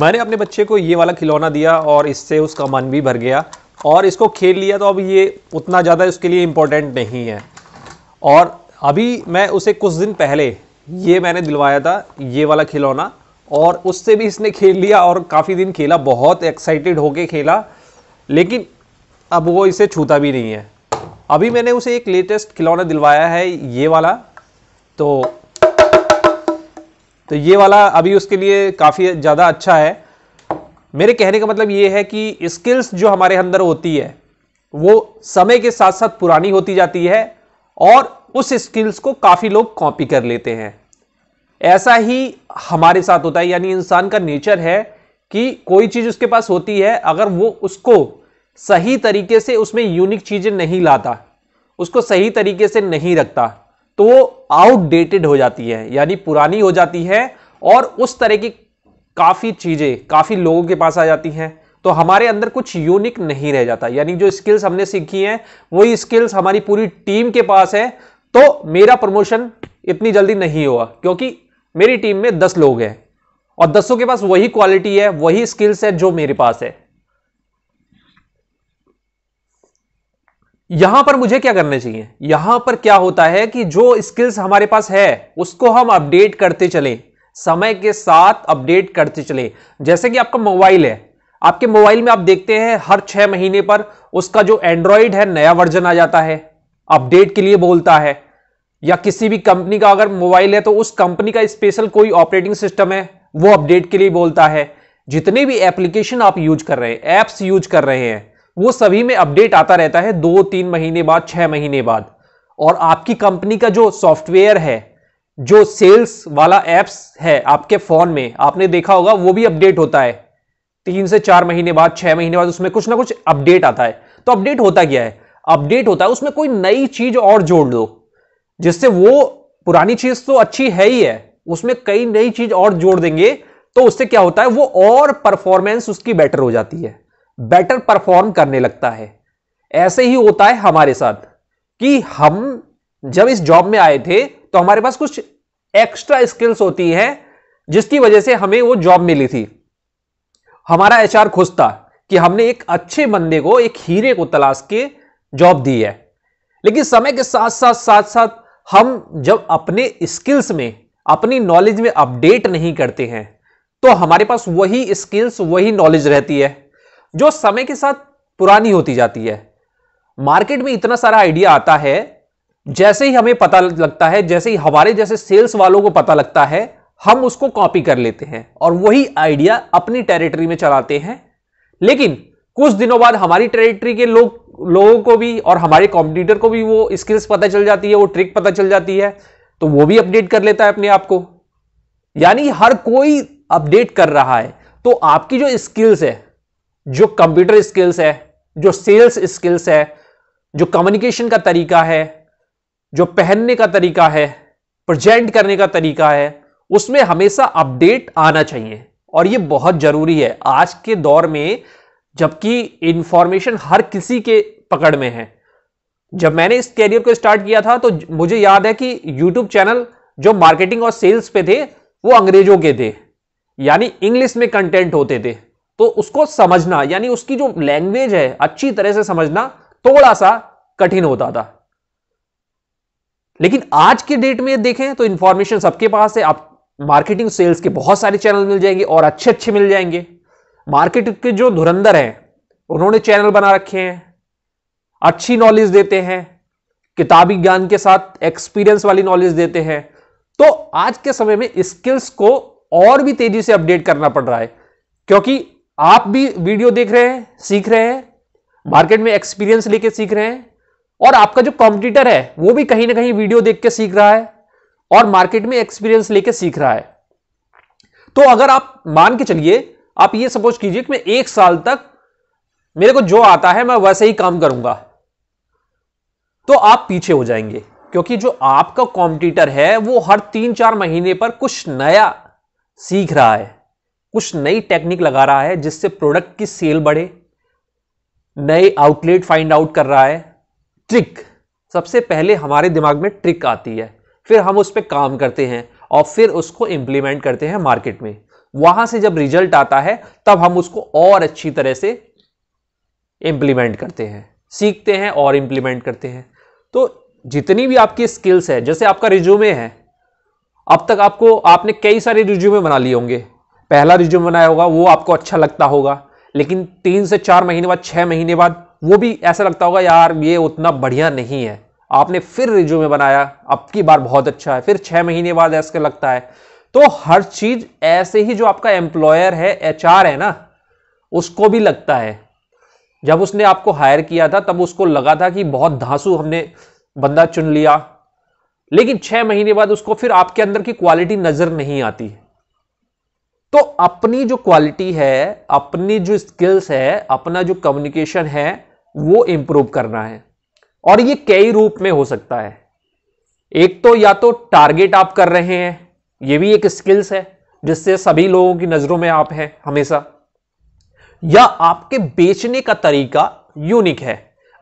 मैंने अपने बच्चे को ये वाला खिलौना दिया और इससे उसका मन भी भर गया और इसको खेल लिया तो अब ये उतना ज़्यादा उसके लिए इम्पोर्टेंट नहीं है और अभी मैं उसे कुछ दिन पहले ये मैंने दिलवाया था ये वाला खिलौना और उससे भी इसने खेल लिया और काफ़ी दिन खेला बहुत एक्साइटेड होके खेला लेकिन अब वो इसे छूता भी नहीं है अभी मैंने उसे एक लेटेस्ट खिलौना दिलवाया है ये वाला तो तो ये वाला अभी उसके लिए काफ़ी ज़्यादा अच्छा है मेरे कहने का मतलब ये है कि स्किल्स जो हमारे अंदर होती है वो समय के साथ साथ पुरानी होती जाती है और उस स्किल्स को काफ़ी लोग कॉपी कर लेते हैं ऐसा ही हमारे साथ होता है यानी इंसान का नेचर है कि कोई चीज़ उसके पास होती है अगर वो उसको सही तरीके से उसमें यूनिक चीज़ें नहीं लाता उसको सही तरीके से नहीं रखता तो वो आउटडेटेड हो जाती है यानी पुरानी हो जाती है और उस तरह की काफ़ी चीज़ें काफ़ी लोगों के पास आ जाती हैं तो हमारे अंदर कुछ यूनिक नहीं रह जाता यानी जो स्किल्स हमने सीखी हैं वही स्किल्स हमारी पूरी टीम के पास है तो मेरा प्रमोशन इतनी जल्दी नहीं हुआ क्योंकि मेरी टीम में दस लोग हैं और दसों के पास वही क्वालिटी है वही स्किल्स है जो मेरे पास है यहां पर मुझे क्या करना चाहिए यहां पर क्या होता है कि जो स्किल्स हमारे पास है उसको हम अपडेट करते चले समय के साथ अपडेट करते चले जैसे कि आपका मोबाइल है आपके मोबाइल में आप देखते हैं हर छह महीने पर उसका जो एंड्रॉयड है नया वर्जन आ जाता है अपडेट के लिए बोलता है या किसी भी कंपनी का अगर मोबाइल है तो उस कंपनी का स्पेशल कोई ऑपरेटिंग सिस्टम है वो अपडेट के लिए बोलता है जितने भी एप्लीकेशन आप यूज कर रहे हैं एप्स यूज कर रहे हैं वो सभी में अपडेट आता रहता है दो तीन महीने बाद छह महीने बाद और आपकी कंपनी का जो सॉफ्टवेयर है जो सेल्स वाला एप्स है आपके फोन में आपने देखा होगा वो भी अपडेट होता है तीन से चार महीने बाद छह महीने बाद उसमें कुछ ना कुछ अपडेट आता है तो अपडेट होता क्या है अपडेट होता है उसमें कोई नई चीज और जोड़ दो जिससे वो पुरानी चीज तो अच्छी है ही है उसमें कई नई चीज और जोड़ देंगे तो उससे क्या होता है वो और परफॉर्मेंस उसकी बेटर हो जाती है बेटर परफॉर्म करने लगता है ऐसे ही होता है हमारे साथ कि हम जब इस जॉब में आए थे तो हमारे पास कुछ एक्स्ट्रा स्किल्स होती हैं जिसकी वजह से हमें वो जॉब मिली थी हमारा एचआर खुश था कि हमने एक अच्छे बंदे को एक हीरे को तलाश के जॉब दी है लेकिन समय के साथ साथ साथ साथ हम जब अपने स्किल्स में अपनी नॉलेज में अपडेट नहीं करते हैं तो हमारे पास वही स्किल्स वही नॉलेज रहती है जो समय के साथ पुरानी होती जाती है मार्केट में इतना सारा आइडिया आता है जैसे ही हमें पता लगता है जैसे ही हमारे जैसे सेल्स वालों को पता लगता है हम उसको कॉपी कर लेते हैं और वही आइडिया अपनी टेरिटरी में चलाते हैं लेकिन कुछ दिनों बाद हमारी टेरिटरी के लोग लोगों को भी और हमारे कॉम्पिटिटर को भी वो स्किल्स पता चल जाती है वो ट्रिक पता चल जाती है तो वो भी अपडेट कर लेता है अपने आप को यानी हर कोई अपडेट कर रहा है तो आपकी जो स्किल्स है जो कंप्यूटर स्किल्स है जो सेल्स स्किल्स है जो कम्युनिकेशन का तरीका है जो पहनने का तरीका है प्रेजेंट करने का तरीका है उसमें हमेशा अपडेट आना चाहिए और ये बहुत जरूरी है आज के दौर में जबकि इंफॉर्मेशन हर किसी के पकड़ में है जब मैंने इस कैरियर को स्टार्ट किया था तो मुझे याद है कि यूट्यूब चैनल जो मार्केटिंग और सेल्स पे थे वो अंग्रेजों के थे यानी इंग्लिश में कंटेंट होते थे तो उसको समझना यानी उसकी जो लैंग्वेज है अच्छी तरह से समझना थोड़ा सा कठिन होता था लेकिन आज के डेट में देखें तो इंफॉर्मेशन सबके पास है आप मार्केटिंग सेल्स के बहुत सारे चैनल मिल जाएंगे और अच्छे अच्छे मिल जाएंगे मार्केट के जो धुरंधर हैं उन्होंने चैनल बना रखे हैं अच्छी नॉलेज देते हैं किताबी ज्ञान के साथ एक्सपीरियंस वाली नॉलेज देते हैं तो आज के समय में स्किल्स को और भी तेजी से अपडेट करना पड़ रहा है क्योंकि आप भी वीडियो देख रहे हैं सीख रहे हैं मार्केट में एक्सपीरियंस लेके सीख रहे हैं और आपका जो कॉम्पिटिटर है वो भी कहीं ना कहीं वीडियो देख के सीख रहा है और मार्केट में एक्सपीरियंस लेके सीख रहा है तो अगर आप मान के चलिए आप ये सपोज कीजिए कि मैं एक साल तक मेरे को जो आता है मैं वैसे ही काम करूंगा तो आप पीछे हो जाएंगे क्योंकि जो आपका कॉम्पिटिटर है वो हर तीन चार महीने पर कुछ नया सीख रहा है कुछ नई टेक्निक लगा रहा है जिससे प्रोडक्ट की सेल बढ़े नए आउटलेट फाइंड आउट कर रहा है ट्रिक सबसे पहले हमारे दिमाग में ट्रिक आती है फिर हम उस पर काम करते हैं और फिर उसको इम्प्लीमेंट करते हैं मार्केट में वहां से जब रिजल्ट आता है तब हम उसको और अच्छी तरह से इम्प्लीमेंट करते हैं सीखते हैं और इम्प्लीमेंट करते हैं तो जितनी भी आपकी स्किल्स है जैसे आपका रिज्यूमे है अब तक आपको आपने कई सारे रिज्यूमे बना लिए होंगे पहला रिज्यूम बनाया होगा वो आपको अच्छा लगता होगा लेकिन तीन से चार महीने बाद छः महीने बाद वो भी ऐसा लगता होगा यार ये उतना बढ़िया नहीं है आपने फिर रिज्यूमे बनाया अब की बार बहुत अच्छा है फिर छः महीने बाद ऐसा लगता है तो हर चीज़ ऐसे ही जो आपका एम्प्लॉयर है एच है ना उसको भी लगता है जब उसने आपको हायर किया था तब उसको लगा था कि बहुत धांसू हमने बंदा चुन लिया लेकिन छः महीने बाद उसको फिर आपके अंदर की क्वालिटी नज़र नहीं आती तो अपनी जो क्वालिटी है अपनी जो स्किल्स है अपना जो कम्युनिकेशन है वो इंप्रूव करना है और ये कई रूप में हो सकता है एक तो या तो टारगेट आप कर रहे हैं ये भी एक स्किल्स है जिससे सभी लोगों की नजरों में आप हैं हमेशा या आपके बेचने का तरीका यूनिक है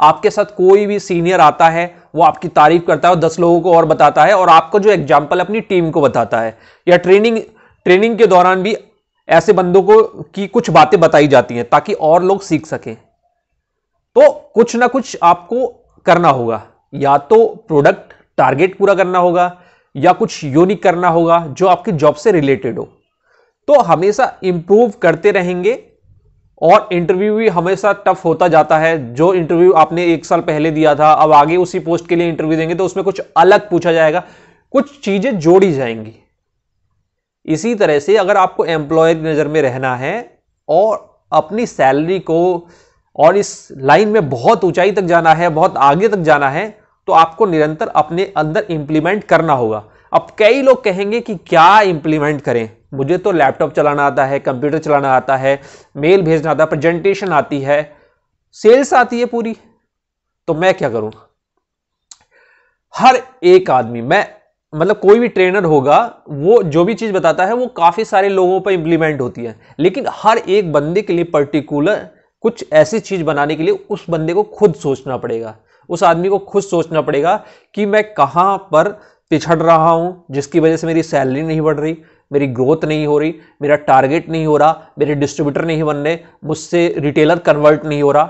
आपके साथ कोई भी सीनियर आता है वो आपकी तारीफ करता है और दस लोगों को और बताता है और आपको जो एग्जाम्पल अपनी टीम को बताता है या ट्रेनिंग ट्रेनिंग के दौरान भी ऐसे बंदों को की कुछ बातें बताई जाती हैं ताकि और लोग सीख सकें तो कुछ ना कुछ आपको करना होगा या तो प्रोडक्ट टारगेट पूरा करना होगा या कुछ यूनिक करना होगा जो आपकी जॉब से रिलेटेड हो तो हमेशा इंप्रूव करते रहेंगे और इंटरव्यू भी हमेशा टफ होता जाता है जो इंटरव्यू आपने एक साल पहले दिया था अब आगे उसी पोस्ट के लिए इंटरव्यू देंगे तो उसमें कुछ अलग पूछा जाएगा कुछ चीज़ें जोड़ी जाएंगी इसी तरह से अगर आपको एम्प्लॉयर की नज़र में रहना है और अपनी सैलरी को और इस लाइन में बहुत ऊंचाई तक जाना है बहुत आगे तक जाना है तो आपको निरंतर अपने अंदर इम्प्लीमेंट करना होगा अब कई लोग कहेंगे कि क्या इम्प्लीमेंट करें मुझे तो लैपटॉप चलाना आता है कंप्यूटर चलाना आता है मेल भेजना आता है प्रेजेंटेशन आती है सेल्स आती है पूरी तो मैं क्या करूं हर एक आदमी मैं मतलब कोई भी ट्रेनर होगा वो जो भी चीज़ बताता है वो काफ़ी सारे लोगों पर इम्प्लीमेंट होती है लेकिन हर एक बंदे के लिए पर्टिकुलर कुछ ऐसी चीज़ बनाने के लिए उस बंदे को खुद सोचना पड़ेगा उस आदमी को खुद सोचना पड़ेगा कि मैं कहाँ पर पिछड़ रहा हूँ जिसकी वजह से मेरी सैलरी नहीं बढ़ रही मेरी ग्रोथ नहीं हो रही मेरा टारगेट नहीं हो रहा मेरे डिस्ट्रीब्यूटर नहीं बन रहे मुझसे रिटेलर कन्वर्ट नहीं हो रहा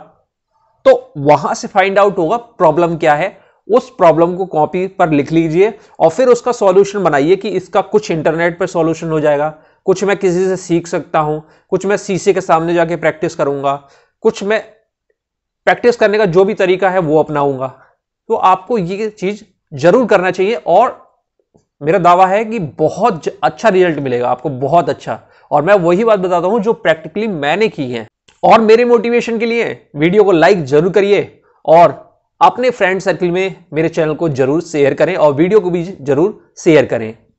तो वहाँ से फाइंड आउट होगा प्रॉब्लम क्या है उस प्रॉब्लम को कॉपी पर लिख लीजिए और फिर उसका सॉल्यूशन बनाइए कि इसका कुछ इंटरनेट पर सॉल्यूशन हो जाएगा कुछ मैं किसी से सीख सकता हूँ कुछ मैं शीशे के सामने जाके प्रैक्टिस करूँगा कुछ मैं प्रैक्टिस करने का जो भी तरीका है वो अपनाऊंगा तो आपको ये चीज़ जरूर करना चाहिए और मेरा दावा है कि बहुत अच्छा रिजल्ट मिलेगा आपको बहुत अच्छा और मैं वही बात बताता हूँ जो प्रैक्टिकली मैंने की है और मेरे मोटिवेशन के लिए वीडियो को लाइक जरूर करिए और अपने फ्रेंड सर्कल में मेरे चैनल को जरूर शेयर करें और वीडियो को भी जरूर शेयर करें